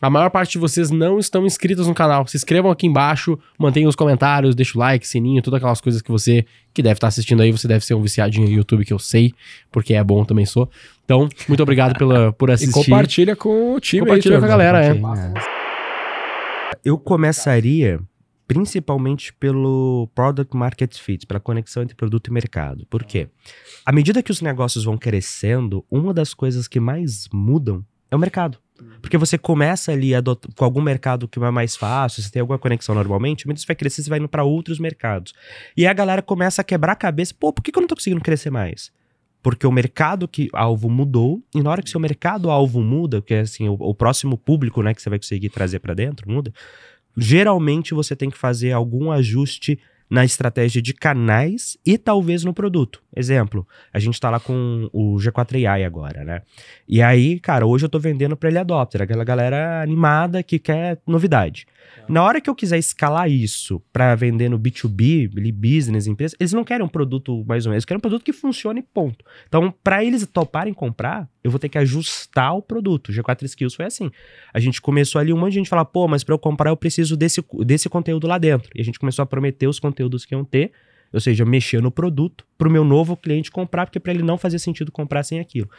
A maior parte de vocês não estão inscritos no canal. Se inscrevam aqui embaixo, mantenham os comentários, deixa o like, sininho, todas aquelas coisas que você que deve estar tá assistindo aí, você deve ser um viciadinho em YouTube que eu sei, porque é bom também sou. Então, muito obrigado pela, por assistir. e compartilha com o time. Compartilha aí, com a galera, é. Eu começaria principalmente pelo product market fit, pela conexão entre produto e mercado. Por quê? À medida que os negócios vão crescendo, uma das coisas que mais mudam é o mercado. Porque você começa ali com algum mercado que vai mais fácil, você tem alguma conexão normalmente, mas isso vai crescer, você vai indo para outros mercados. E a galera começa a quebrar a cabeça, pô, por que, que eu não tô conseguindo crescer mais? porque o mercado que alvo mudou e na hora que seu mercado alvo muda, que é assim o, o próximo público, né, que você vai conseguir trazer para dentro muda, geralmente você tem que fazer algum ajuste na estratégia de canais e talvez no produto. Exemplo, a gente tá lá com o G4AI agora, né? E aí, cara, hoje eu tô vendendo para ele adopter, aquela galera animada que quer novidade. Tá. Na hora que eu quiser escalar isso para vender no B2B, business, empresa, eles não querem um produto mais ou menos, eles querem um produto que funcione, ponto. Então, para eles toparem comprar, eu vou ter que ajustar o produto. G4 Skills foi assim. A gente começou ali um monte de gente falar, pô, mas para eu comprar eu preciso desse, desse conteúdo lá dentro. E a gente começou a prometer os conteúdos conteúdos que iam ter, ou seja, mexer no produto para o meu novo cliente comprar, porque para ele não fazia sentido comprar sem aquilo.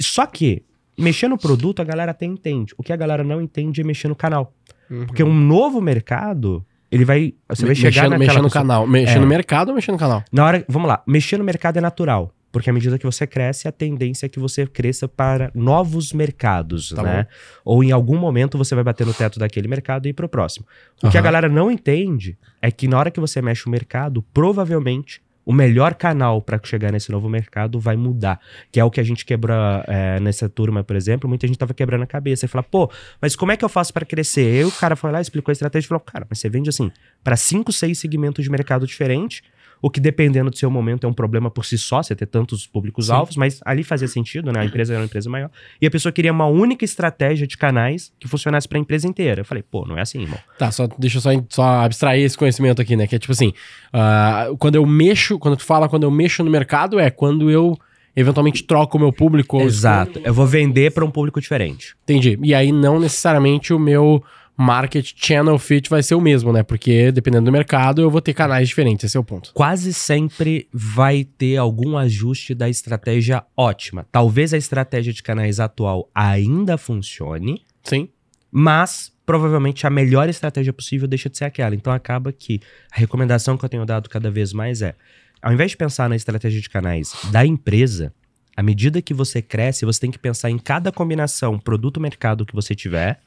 Só que mexer no produto a galera até entende. O que a galera não entende é mexer no canal. Uhum. Porque um novo mercado, ele vai. Você vai mexendo, chegar naquela. Mexer no canal. Mexer é. no mercado ou mexer no canal? Na hora. Vamos lá. Mexer no mercado é natural. Porque à medida que você cresce, a tendência é que você cresça para novos mercados, tá né? Bom. Ou em algum momento você vai bater no teto daquele mercado e ir pro próximo. O que a galera não entende é que na hora que você mexe o mercado, provavelmente o melhor canal para chegar nesse novo mercado vai mudar. Que é o que a gente quebra é, nessa turma, por exemplo. Muita gente tava quebrando a cabeça e fala, pô, mas como é que eu faço para crescer? Eu, o cara foi lá, explicou a estratégia e falou, cara, mas você vende assim para cinco, seis segmentos de mercado diferentes o que, dependendo do seu momento, é um problema por si só, você ter tantos públicos-alvos, mas ali fazia sentido, né? A empresa era uma empresa maior. E a pessoa queria uma única estratégia de canais que funcionasse para a empresa inteira. Eu falei, pô, não é assim, irmão. Tá, só deixa eu só, só abstrair esse conhecimento aqui, né? Que é tipo assim, uh, quando eu mexo, quando tu fala quando eu mexo no mercado, é quando eu eventualmente troco o meu público. Exato. Eu vou vender para um público diferente. Entendi. E aí não necessariamente o meu market channel fit vai ser o mesmo, né? Porque dependendo do mercado, eu vou ter canais diferentes, esse é o ponto. Quase sempre vai ter algum ajuste da estratégia ótima. Talvez a estratégia de canais atual ainda funcione. Sim. Mas provavelmente a melhor estratégia possível deixa de ser aquela. Então acaba que a recomendação que eu tenho dado cada vez mais é, ao invés de pensar na estratégia de canais da empresa, à medida que você cresce, você tem que pensar em cada combinação produto-mercado que você tiver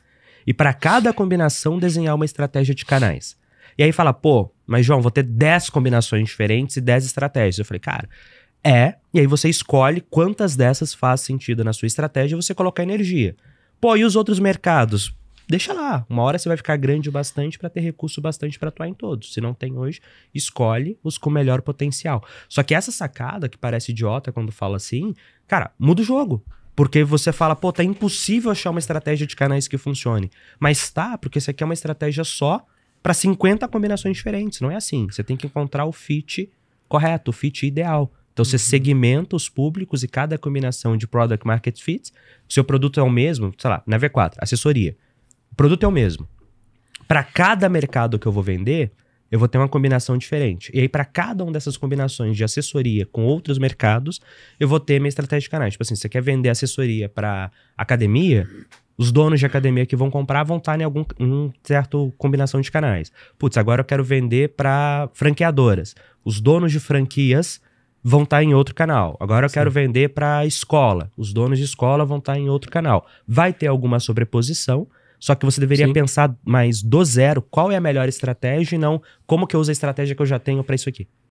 e para cada combinação desenhar uma estratégia de canais. E aí fala, pô, mas João, vou ter 10 combinações diferentes e 10 estratégias. Eu falei, cara, é. E aí você escolhe quantas dessas faz sentido na sua estratégia e você coloca energia. Pô, e os outros mercados? Deixa lá. Uma hora você vai ficar grande o bastante para ter recurso bastante para atuar em todos. Se não tem hoje, escolhe os com melhor potencial. Só que essa sacada que parece idiota quando fala assim, cara, muda o jogo. Porque você fala, pô, tá impossível achar uma estratégia de canais que funcione. Mas tá, porque isso aqui é uma estratégia só para 50 combinações diferentes. Não é assim. Você tem que encontrar o fit correto, o fit ideal. Então você uhum. segmenta os públicos e cada combinação de product market fit, seu produto é o mesmo, sei lá, na V4, assessoria. O produto é o mesmo. Para cada mercado que eu vou vender, eu vou ter uma combinação diferente. E aí, para cada uma dessas combinações de assessoria com outros mercados, eu vou ter minha estratégia de canais. Tipo assim, você quer vender assessoria para academia? Os donos de academia que vão comprar vão estar tá em algum em certo combinação de canais. Putz, agora eu quero vender para franqueadoras. Os donos de franquias vão estar tá em outro canal. Agora eu Sim. quero vender para escola. Os donos de escola vão estar tá em outro canal. Vai ter alguma sobreposição, só que você deveria Sim. pensar mais do zero qual é a melhor estratégia e não como que eu uso a estratégia que eu já tenho para isso aqui.